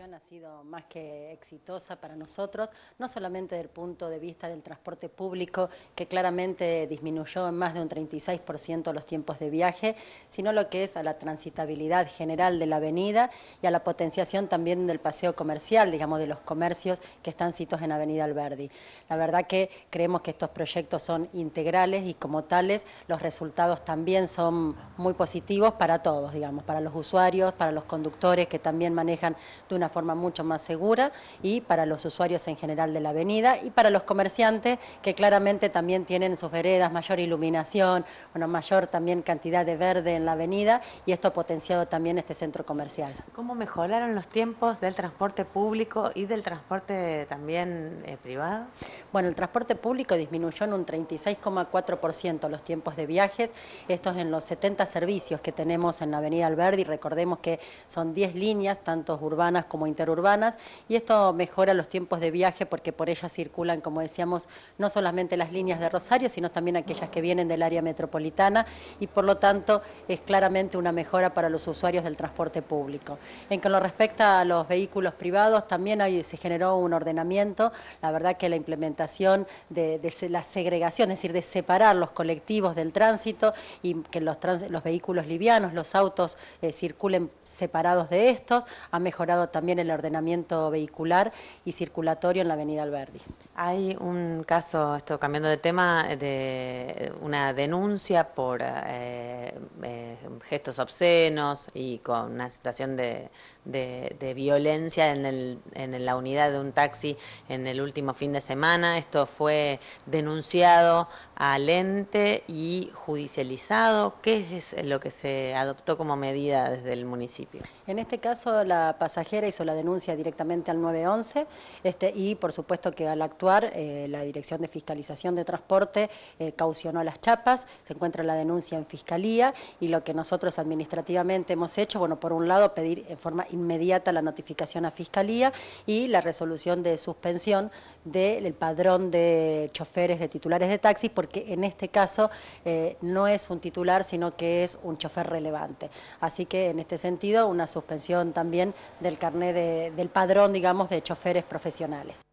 ha sido más que exitosa para nosotros, no solamente desde el punto de vista del transporte público, que claramente disminuyó en más de un 36% los tiempos de viaje, sino lo que es a la transitabilidad general de la avenida y a la potenciación también del paseo comercial, digamos, de los comercios que están situados en Avenida Alberdi. La verdad que creemos que estos proyectos son integrales y como tales los resultados también son muy positivos para todos, digamos, para los usuarios, para los conductores que también manejan de una forma mucho más segura y para los usuarios en general de la avenida y para los comerciantes que claramente también tienen sus veredas, mayor iluminación, una mayor también cantidad de verde en la avenida y esto ha potenciado también este centro comercial. ¿Cómo mejoraron los tiempos del transporte público y del transporte también eh, privado? Bueno, el transporte público disminuyó en un 36,4% los tiempos de viajes, estos en los 70 servicios que tenemos en la avenida Alberdi, recordemos que son 10 líneas, tanto urbanas como interurbanas y esto mejora los tiempos de viaje porque por ellas circulan, como decíamos, no solamente las líneas de Rosario, sino también aquellas que vienen del área metropolitana y por lo tanto es claramente una mejora para los usuarios del transporte público. En cuanto respecta a los vehículos privados, también se generó un ordenamiento, la verdad que la implementación de, la segregación, es decir, de separar los colectivos del tránsito y que los, vehículos livianos, los autos eh, circulen separados de estos, ha mejorado también también el ordenamiento vehicular y circulatorio en la avenida Alberdi. Hay un caso, esto cambiando de tema, de una denuncia por eh, eh, gestos obscenos y con una situación de de, violencia en, en la unidad de un taxi en el último fin de semana. Esto fue denunciado al ente y judicializado. ¿Qué es lo que se adoptó como medida desde el municipio? En este caso, la pasajera hizo la denuncia directamente al 911 este, y, por supuesto, que al actuar, eh, la Dirección de Fiscalización de Transporte eh, caucionó las chapas, se encuentra la denuncia en Fiscalía y lo que nosotros administrativamente hemos hecho, bueno, por un lado, pedir en forma inmediata la notificación a Fiscalía y la resolución de suspensión del padrón de choferes de titulares de taxis porque en este caso eh, no es un titular, sino que es un chofer relevante. Así que en este sentido, una suspensión también del carnet del padrón, digamos, de choferes profesionales.